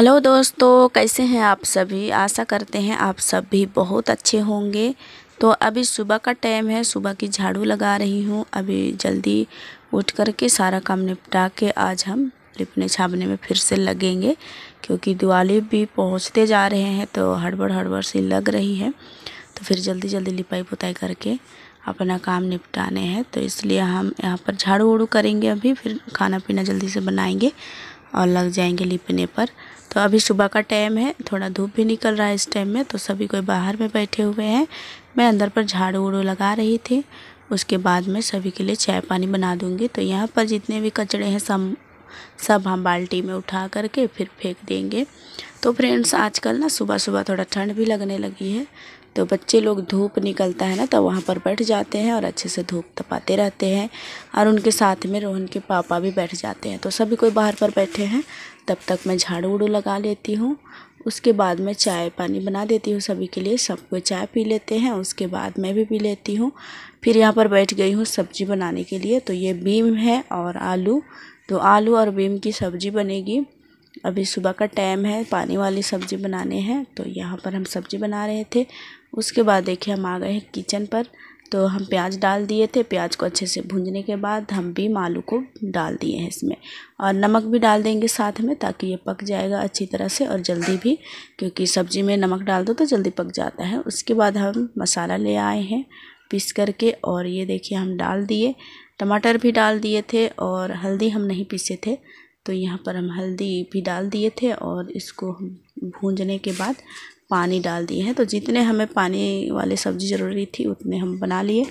hello दोस्तों कैसे हैं आप सभी आशा करते हैं आप सब भी बहुत अच्छे होंगे तो अभी सुबह का टाइम है सुबह की झाड़ू लगा रही हूँ अभी जल्दी उठ कर के सारा काम निपटा के आज हम लिपने छापने में फिर से लगेंगे क्योंकि दिवाली भी पहुँचते जा रहे हैं तो हड़बड़ हड़बड़ सी लग रही है तो फिर जल्दी जल्दी लिपाई पुताई करके अपना काम निपटाने हैं तो इसलिए हम यहाँ पर झाड़ू उड़ू करेंगे अभी फिर खाना पीना जल्दी से बनाएंगे और लग जाएंगे लिपने पर तो अभी सुबह का टाइम है थोड़ा धूप भी निकल रहा है इस टाइम में तो सभी कोई बाहर में बैठे हुए हैं मैं अंदर पर झाड़ू उड़ू लगा रही थी उसके बाद मैं सभी के लिए चाय पानी बना दूंगी तो यहाँ पर जितने भी कचड़े हैं सब सब हम बाल्टी में उठा करके फिर फेंक देंगे तो फ्रेंड्स आजकल ना सुबह सुबह थोड़ा ठंड भी लगने लगी है तो बच्चे लोग धूप निकलता है ना तो वहाँ पर बैठ जाते हैं और अच्छे से धूप तपाते रहते हैं और उनके साथ में रोहन के पापा भी बैठ जाते हैं तो सभी कोई बाहर पर बैठे हैं तब तक मैं झाड़ू उड़ू लगा लेती हूँ उसके बाद मैं चाय पानी बना देती हूँ सभी के लिए सब कोई चाय पी लेते हैं उसके बाद मैं भी पी लेती हूँ फिर यहाँ पर बैठ गई हूँ सब्जी बनाने के लिए तो ये बीम है और आलू तो आलू और बीम की सब्जी बनेगी अभी सुबह का टाइम है पानी वाली सब्ज़ी बनाने हैं तो यहाँ पर हम सब्ज़ी बना रहे थे उसके बाद देखिए हम आ गए हैं किचन पर तो हम प्याज डाल दिए थे प्याज को अच्छे से भूंजने के बाद हम बीम आलू को डाल दिए हैं इसमें और नमक भी डाल देंगे साथ में ताकि ये पक जाएगा अच्छी तरह से और जल्दी भी क्योंकि सब्ज़ी में नमक डाल दो तो जल्दी पक जाता है उसके बाद हम मसाला ले आए हैं पीस करके और ये देखिए हम डाल दिए टमाटर भी डाल दिए थे और हल्दी हम नहीं पीसे थे तो यहाँ पर हम हल्दी भी डाल दिए थे और इसको हम भूंजने के बाद पानी डाल दिए हैं तो जितने हमें पानी वाले सब्ज़ी ज़रूरी थी उतने हम बना लिए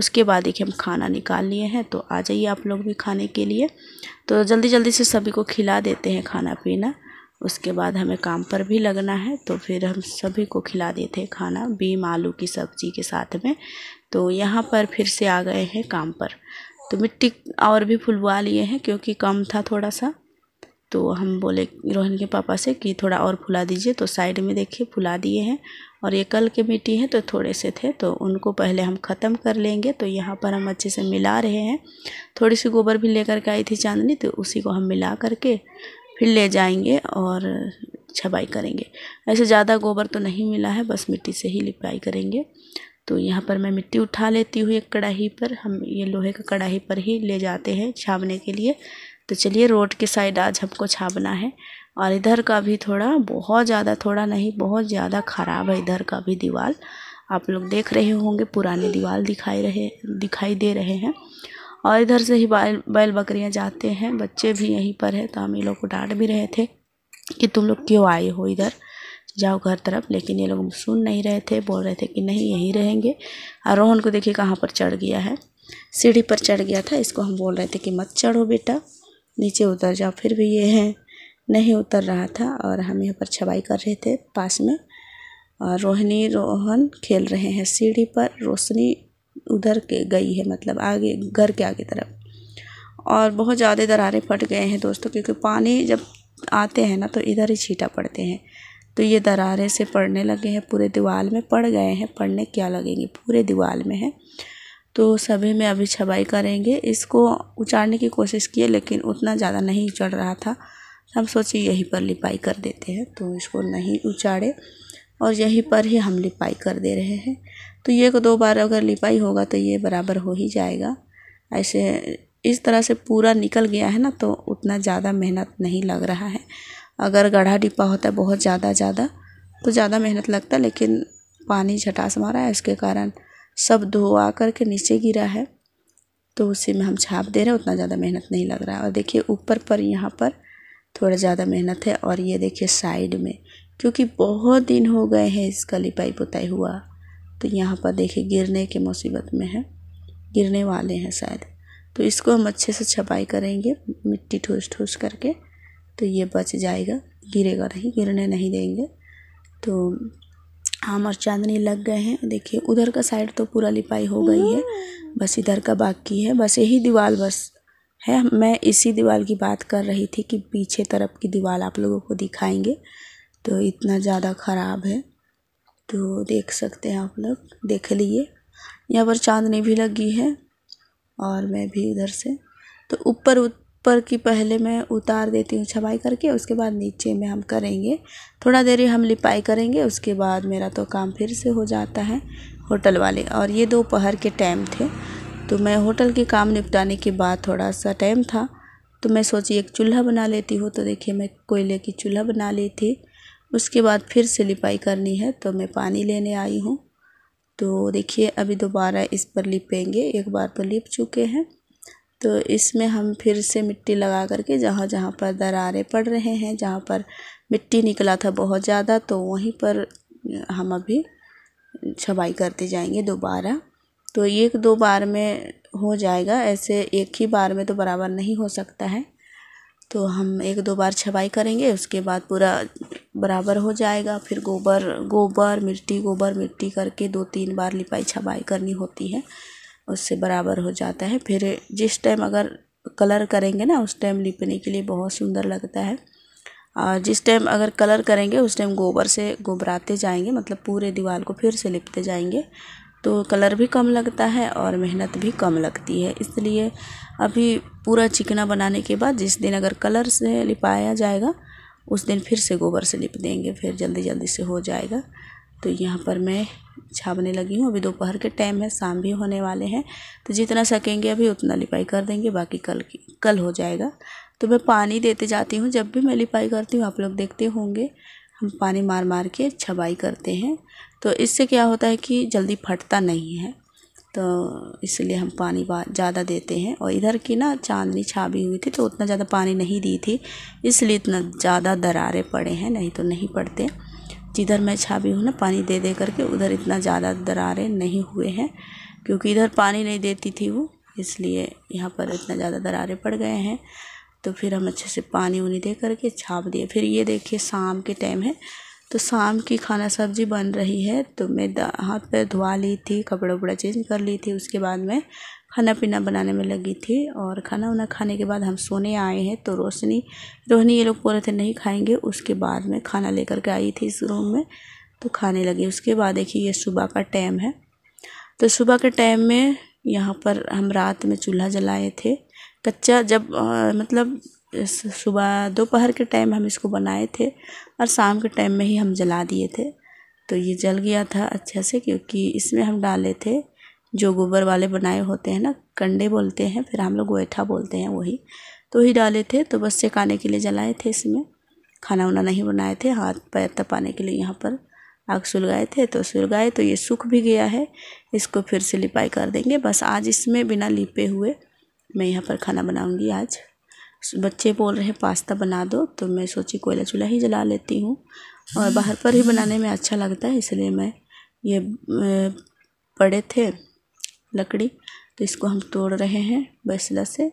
उसके बाद एक हम खाना निकाल लिए हैं तो आ जाइए आप लोग भी खाने के लिए तो जल्दी जल्दी से सभी को खिला देते हैं खाना पीना उसके बाद हमें काम पर भी लगना है तो फिर हम सभी को खिला देते हैं खाना बीम आलू की सब्ज़ी के साथ में तो यहाँ पर फिर से आ गए हैं काम पर तो मिट्टी और भी फुलवा लिए हैं क्योंकि कम था थोड़ा सा तो हम बोले रोहन के पापा से कि थोड़ा और फुला दीजिए तो साइड में देखिए फुला दिए हैं और ये कल के मिट्टी हैं तो थोड़े से थे तो उनको पहले हम ख़त्म कर लेंगे तो यहाँ पर हम अच्छे से मिला रहे हैं थोड़ी सी गोबर भी लेकर के आई थी चांदनी तो उसी को हम मिला करके फिर ले जाएंगे और छपाई करेंगे ऐसे ज़्यादा गोबर तो नहीं मिला है बस मिट्टी से ही लिपाई करेंगे तो यहाँ पर मैं मिट्टी उठा लेती हूँ एक कढ़ाही पर हम ये लोहे का कढ़ाई पर ही ले जाते हैं छावने के लिए तो चलिए रोड के साइड आज हमको छापना है और इधर का भी थोड़ा बहुत ज़्यादा थोड़ा नहीं बहुत ज़्यादा ख़राब है इधर का भी दीवार आप लोग देख रहे होंगे पुराने दीवार दिखाई रहे दिखाई दे रहे हैं और इधर से ही बैल बैल बकरियाँ जाते हैं बच्चे भी यहीं पर है तो हम ये लोग को डांट भी रहे थे कि तुम लोग क्यों आए हो इधर जाओ घर तरफ लेकिन ये लोग सुन नहीं रहे थे बोल रहे थे कि नहीं यहीं रहेंगे और रोहन को देखिए कहाँ पर चढ़ गया है सीढ़ी पर चढ़ गया था इसको हम बोल रहे थे कि मत चढ़ो बेटा नीचे उतर जाओ फिर भी ये है नहीं उतर रहा था और हम यहाँ पर छबाई कर रहे थे पास में और रोहिणी रोहन खेल रहे हैं सीढ़ी पर रोशनी उधर के गई है मतलब आगे घर के आगे तरफ और बहुत ज़्यादा दरारें फट गए हैं दोस्तों क्योंकि पानी जब आते हैं ना तो इधर ही छीटा पड़ते हैं तो ये दरारें से पड़ने लगे हैं पूरे दीवार में पड़ गए हैं पड़ने क्या लगेंगे पूरे दीवार में है तो सभी में अभी छबाई करेंगे इसको उचारने की कोशिश किए लेकिन उतना ज़्यादा नहीं उचड़ रहा था तो हम सोचे यहीं पर लिपाई कर देते हैं तो इसको नहीं उचाड़े और यहीं पर ही हम लिपाई कर दे रहे हैं तो ये को दो बार अगर लिपाई होगा तो ये बराबर हो ही जाएगा ऐसे इस तरह से पूरा निकल गया है ना तो उतना ज़्यादा मेहनत नहीं लग रहा है अगर गढ़ा डिब्बा होता है बहुत ज़्यादा ज़्यादा तो ज़्यादा मेहनत लगता है लेकिन पानी झटास मारा है इसके कारण सब धोआ करके नीचे गिरा है तो उसी में हम छाप दे रहे हैं उतना ज़्यादा मेहनत नहीं लग रहा है और देखिए ऊपर पर यहाँ पर थोड़ा ज़्यादा मेहनत है और ये देखिए साइड में क्योंकि बहुत दिन हो गए हैं इसका लिपाई पुताई हुआ तो यहाँ पर देखिए गिरने के मुसीबत में है गिरने वाले हैं शायद तो इसको हम अच्छे से छपाई करेंगे मिट्टी ठूस ठूस करके तो ये बच जाएगा गिरेगा नहीं गिरने नहीं देंगे तो आम और चांदनी लग गए हैं देखिए उधर का साइड तो पूरा लिपाई हो गई है बस इधर का बाकी है बस यही दीवार बस है मैं इसी दीवार की बात कर रही थी कि पीछे तरफ की दीवार आप लोगों को दिखाएंगे तो इतना ज़्यादा ख़राब है तो देख सकते हैं आप लोग देख लिए यहाँ पर चांदनी भी लगी है और मैं भी उधर से तो ऊपर पर की पहले मैं उतार देती हूँ छपाई करके उसके बाद नीचे में हम करेंगे थोड़ा देर हम लिपाई करेंगे उसके बाद मेरा तो काम फिर से हो जाता है होटल वाले और ये दोपहर के टाइम थे तो मैं होटल के काम निपटाने के बाद थोड़ा सा टाइम था तो मैं सोची एक चूल्हा बना लेती हूँ तो देखिए मैं कोयले की चूल्हा बना ली थी उसके बाद फिर से लिपाई करनी है तो मैं पानी लेने आई हूँ तो देखिए अभी दोबारा इस पर लिपेंगे एक बार पर तो लिप चुके हैं तो इसमें हम फिर से मिट्टी लगा करके जहाँ जहाँ पर दरारें पड़ रहे हैं जहाँ पर मिट्टी निकला था बहुत ज़्यादा तो वहीं पर हम अभी छबाई करते जाएंगे दोबारा तो एक दो बार में हो जाएगा ऐसे एक ही बार में तो बराबर नहीं हो सकता है तो हम एक दो बार छबाई करेंगे उसके बाद पूरा बराबर हो जाएगा फिर गोबर गोबर मिट्टी गोबर मिट्टी करके दो तीन बार लिपाई छबाई करनी होती है उससे बराबर हो जाता है फिर जिस टाइम अगर कलर करेंगे ना उस टाइम लिपने के लिए बहुत सुंदर लगता है और जिस टाइम अगर कलर करेंगे उस टाइम गोबर से गोबराते जाएंगे मतलब पूरे दीवार को फिर से लिपते जाएंगे तो कलर भी कम लगता है और मेहनत भी कम लगती है इसलिए अभी पूरा चिकना बनाने के बाद जिस दिन अगर कलर से लिपाया जाएगा उस दिन फिर से गोबर से लिप देंगे फिर जल्दी जल्दी से हो जाएगा तो यहाँ पर मैं छापने लगी हूँ अभी दोपहर के टाइम है शाम भी होने वाले हैं तो जितना सकेंगे अभी उतना लिपाई कर देंगे बाकी कल की कल हो जाएगा तो मैं पानी देते जाती हूँ जब भी मैं लिपाई करती हूँ आप लोग देखते होंगे हम पानी मार मार के छबाई करते हैं तो इससे क्या होता है कि जल्दी फटता नहीं है तो इसलिए हम पानी ज़्यादा देते हैं और इधर की ना चांदनी छाबी हुई थी तो उतना ज़्यादा पानी नहीं दी थी इसलिए इतना ज़्यादा दरारे पड़े हैं नहीं तो नहीं पड़ते जिधर मैं छापी हूँ ना पानी दे दे करके उधर इतना ज़्यादा दरारें नहीं हुए हैं क्योंकि इधर पानी नहीं देती थी वो इसलिए यहाँ पर इतना ज़्यादा दरारें पड़ गए हैं तो फिर हम अच्छे से पानी उनी दे करके छाप दिए फिर ये देखिए शाम के टाइम है तो शाम की खाना सब्जी बन रही है तो मैं हाथ पैर धोवा ली थी कपड़ा उपड़ा चेंज कर ली थी उसके बाद में खाना पीना बनाने में लगी थी और खाना उना खाने के बाद हम सोने आए हैं तो रोशनी रोहनी ये लोग बोले थे नहीं खाएंगे उसके बाद में खाना लेकर के आई थी इस रूम में तो खाने लगी उसके बाद देखिए ये सुबह का टाइम है तो सुबह के टाइम में यहाँ पर हम रात में चूल्हा जलाए थे कच्चा जब आ, मतलब सुबह दोपहर के टाइम हम इसको बनाए थे और शाम के टाइम में ही हम जला दिए थे तो ये जल गया था अच्छे से क्योंकि इसमें हम डाले थे जो गोबर वाले बनाए होते हैं ना कंडे बोलते हैं फिर हम लोग गोएठा बोलते हैं वही तो ही डाले थे तो बस सेकाने के लिए जलाए थे इसमें खाना वाना नहीं बनाए थे हाथ पैर तपाने के लिए यहाँ पर आग सुलगाए थे तो सुलगाए तो ये सूख भी गया है इसको फिर से लिपाई कर देंगे बस आज इसमें बिना लिपे हुए मैं यहाँ पर खाना बनाऊँगी आज बच्चे बोल रहे हैं पास्ता बना दो तो मैं सोची कोयला चूल्हा ही जला लेती हूँ और बाहर पर ही बनाने में अच्छा लगता है इसलिए मैं ये पड़े थे लकड़ी तो इसको हम तोड़ रहे हैं बैसला से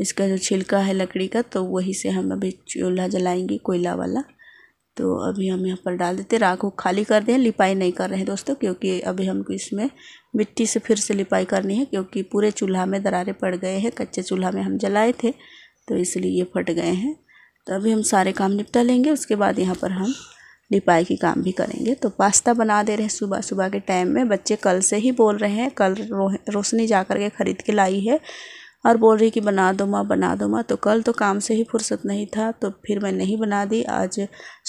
इसका जो छिलका है लकड़ी का तो वही से हम अभी चूल्हा जलाएंगे कोयला वाला तो अभी हम यहाँ पर डाल देते राख को खाली कर दें लिपाई नहीं कर रहे हैं दोस्तों क्योंकि अभी हमको इसमें मिट्टी से फिर से लिपाई करनी है क्योंकि पूरे चूल्हा में दरारें पड़ गए हैं कच्चे चूल्हा में हम जलाए थे तो इसलिए ये फट गए हैं तो अभी हम सारे काम निपटा लेंगे उसके बाद यहाँ पर हम लिपाई की काम भी करेंगे तो पास्ता बना दे रहे सुबह सुबह के टाइम में बच्चे कल से ही बोल रहे हैं कल रो, रोशनी जा कर के ख़रीद के लाई है और बोल रही कि बना दो माँ बना दो माँ तो कल तो काम से ही फुर्सत नहीं था तो फिर मैं नहीं बना दी आज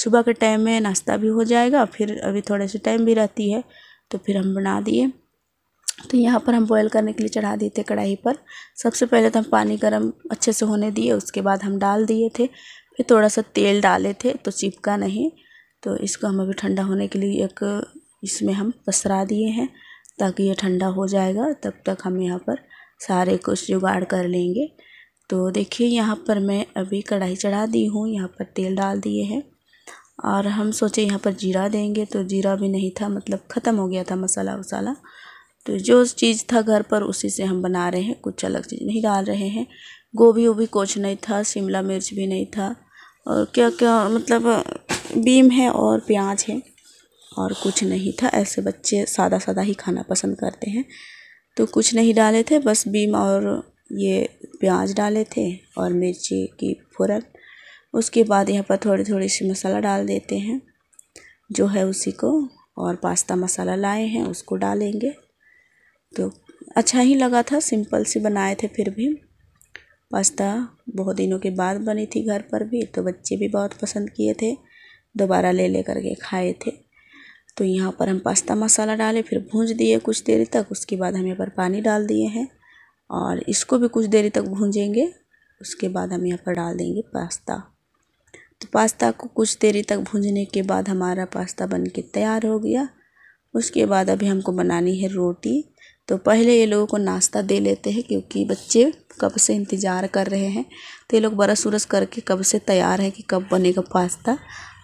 सुबह के टाइम में नाश्ता भी हो जाएगा फिर अभी थोड़े से टाइम भी रहती है तो फिर हम बना दिए तो यहाँ पर हम बॉयल करने के लिए चढ़ा दिए थे कढ़ाई पर सबसे पहले तो हम पानी गर्म अच्छे से होने दिए उसके बाद हम डाल दिए थे फिर थोड़ा सा तेल डाले थे तो चिपका नहीं तो इसको हम अभी ठंडा होने के लिए एक इसमें हम पसरा दिए हैं ताकि ये ठंडा हो जाएगा तब तक हम यहाँ पर सारे कुछ जुगाड़ कर लेंगे तो देखिए यहाँ पर मैं अभी कढ़ाई चढ़ा दी हूँ यहाँ पर तेल डाल दिए हैं और हम सोचे यहाँ पर जीरा देंगे तो जीरा भी नहीं था मतलब ख़त्म हो गया था मसाला वसाला तो जो चीज़ था घर पर उसी से हम बना रहे हैं कुछ अलग चीज़ नहीं डाल रहे हैं गोभी वोभी कुछ नहीं था शिमला मिर्च भी नहीं था और क्या क्या मतलब बीम है और प्याज है और कुछ नहीं था ऐसे बच्चे सादा सादा ही खाना पसंद करते हैं तो कुछ नहीं डाले थे बस बीम और ये प्याज डाले थे और मिर्ची की फ़ुरन उसके बाद यहाँ पर थोड़ी थोड़ी सी मसाला डाल देते हैं जो है उसी को और पास्ता मसाला लाए हैं उसको डालेंगे तो अच्छा ही लगा था सिंपल सी बनाए थे फिर भी पास्ता बहुत दिनों के बाद बनी थी घर पर भी तो बच्चे भी बहुत पसंद किए थे दोबारा ले ले करके खाए थे तो यहाँ पर हम पास्ता मसाला डाले फिर भूंज दिए कुछ देर तक उसके बाद हम यहाँ पर पानी डाल दिए हैं और इसको भी कुछ देर तक भूंजेंगे उसके बाद हम यहाँ पर डाल देंगे पास्ता तो पास्ता को कुछ देर तक भूंजने के बाद हमारा पास्ता बन के तैयार हो गया उसके बाद अभी हमको बनानी है रोटी तो पहले ये लोगों को नाश्ता दे लेते हैं क्योंकि बच्चे कब से इंतज़ार कर रहे हैं तो ये लोग बरस उरस करके कब से तैयार है कि कब बनेगा पास्ता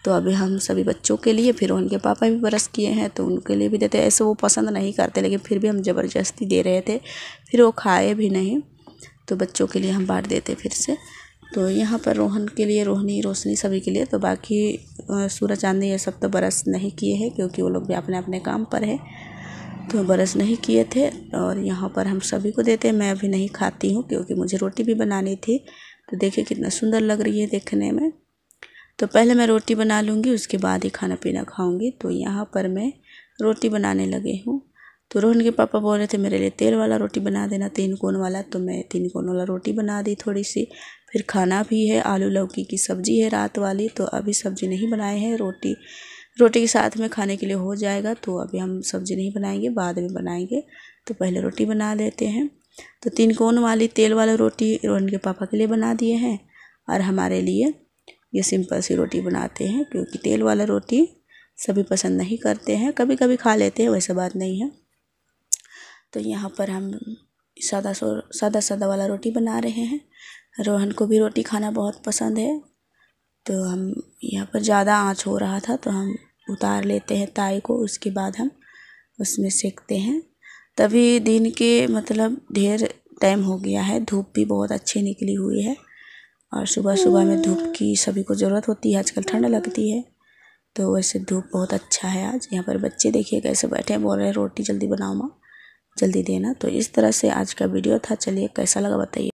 तो अभी हम सभी बच्चों के लिए फिर उनके पापा भी बरस किए हैं तो उनके लिए भी देते ऐसे वो पसंद नहीं करते लेकिन फिर भी हम ज़बरदस्ती दे रहे थे फिर वो खाए भी नहीं तो बच्चों के लिए हम बांट देते फिर से तो यहाँ पर रोहन के लिए रोहनी रोशनी सभी के लिए तो बाकी सूरज चांदी ये सब तो बरस नहीं किए हैं क्योंकि वो लोग भी अपने अपने काम पर है तो बरस नहीं किए थे और यहाँ पर हम सभी को देते हैं मैं अभी नहीं खाती हूँ क्योंकि मुझे रोटी भी बनानी थी तो देखिए कितना सुंदर लग रही है देखने में तो पहले मैं रोटी बना लूँगी उसके बाद ही खाना पीना खाऊँगी तो यहाँ पर मैं रोटी बनाने लगी हूँ तो रोहन के पापा बोल रहे थे मेरे लिए तेल वाला रोटी बना देना तीन कोन वाला तो मैं तीन कोन वाला रोटी बना दी थोड़ी सी फिर खाना भी है आलू लौकी की सब्ज़ी है रात वाली तो अभी सब्ज़ी नहीं बनाए हैं रोटी रोटी के साथ में खाने के लिए हो जाएगा तो अभी हम सब्ज़ी नहीं बनाएंगे बाद में बनाएंगे तो पहले रोटी बना लेते हैं तो तीन कोन वाली तेल वाली रोटी रोहन के पापा के लिए बना दिए हैं और हमारे लिए ये सिंपल सी रोटी बनाते हैं क्योंकि तेल वाला रोटी सभी पसंद नहीं करते हैं कभी कभी खा लेते हैं वैसा बात नहीं है तो यहाँ पर हम सादा सो सादा सादा वाला रोटी बना रहे हैं रोहन को भी रोटी खाना बहुत पसंद है तो हम यहाँ पर ज़्यादा आँच हो रहा था तो हम उतार लेते हैं ताई को उसके बाद हम उसमें सेकते हैं तभी दिन के मतलब ढेर टाइम हो गया है धूप भी बहुत अच्छी निकली हुई है और सुबह सुबह में धूप की सभी को ज़रूरत होती है आजकल ठंड लगती है तो वैसे धूप बहुत अच्छा है आज यहाँ पर बच्चे देखिए कैसे बैठे हैं बोल रहे हैं रोटी जल्दी बनाओ माँ जल्दी देना तो इस तरह से आज का वीडियो था चलिए कैसा लगा बताइए